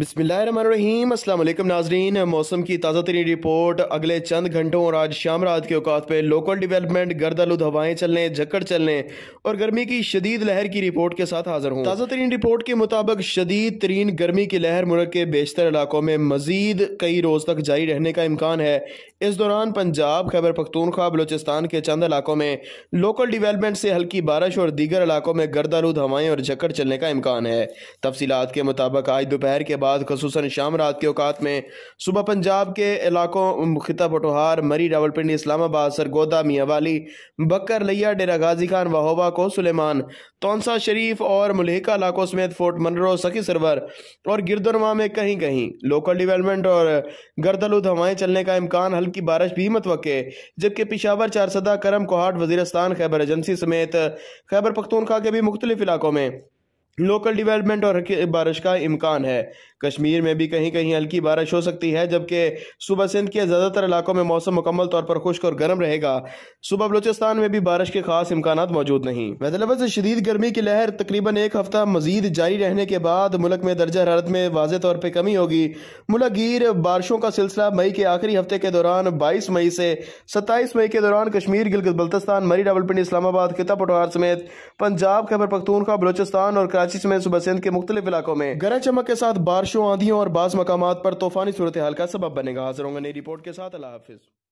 बसमीम अल्लाम नाजरीन मौसम की ताज़ा तरीन रिपोर्ट अगले चंद घंटों और आज शाम रात के औकात पर लोकल डेवलपमेंट गर्द आलूद हवाएं चलने झक्कड़ चलने और गर्मी की शदीद लहर की रिपोर्ट के साथ हाजिर हूँ ताज़ा तरीन रिपोर्ट के मुताबिक शदीद तरीन गर्मी की लहर मुल्क के बेशतर इलाकों में मजीद कई रोज़ तक जारी रहने का इम्कान है इस दौरान पंजाब खैबर पख्तूनख्वा बलोचिस्तान के चंद इलाकों में लोकल डिवेलपमेंट से हल्की बारिश और दीगर इलाकों में गर्दारूद हवाएं और झक्कर चलने का इम्कान है तफसीत के मुताबिक आज दोपहर के बाद खसूस शाम रात के अवकात में सुबह पंजाब के इलाकों खिता पटोहार मरी रावलपिंडी इस्लामाबाद सरगोदा मियावाली बकर लिया डेरा गाजी खान वाहोबा को सलेमान तोनसा शरीफ और मलिका इलाकों समेत फोर्ट मनरो सखी सरवर और गिरदरमा में कहीं कहीं लोकल डिवेलपमेंट और गर्दलूद हवाएं चलने का इम्कान हल्की की बारिश भी मतवक़ जबकि पिशावर चारसदा करम कोहाट वजीरस्तान खैबर एजेंसी समेत खैबर पख्तूनखा के भी मुख्तलिफ इलाकों में लोकल डेवलपमेंट और बारिश का इम्कान है कश्मीर में भी कहीं कहीं हल्की बारिश हो सकती है जबकि सुबह सिंध के ज़्यादातर इलाकों में मौसम मुकम्मल तौर पर खुश्क और गर्म रहेगा सुबह बलोचिस्तान में भी बारिश के खास इम्कान मौजूद नहीं वैदलबा से शदीद गर्मी की लहर तकरीबन एक हफ्ता मजीद जारी रहने के बाद मुल्क में दर्जा हरारत में वाज तौर पर कमी होगी मुलगीर बारिशों का सिलसिला मई के आखिरी हफ्ते के दौरान बाईस मई से सत्ताईस मई के दौरान कश्मीर गिलगित बल्तिस्तान मरी रावलपिंडी इस्लामाबाद खिता पटवार समेत पंजाब खैबर पखतूनखा बलोचिस्तान और कराची समेत सुबह सिंध के मुख्तलिफ इलाकों में गरज चमक के साथ बारिशों आंधियों और बास मकाम पर तूफानी सूरत हाल का सबब बनेगा हाजिर होंगे नई रिपोर्ट के साथ अला हाफिज़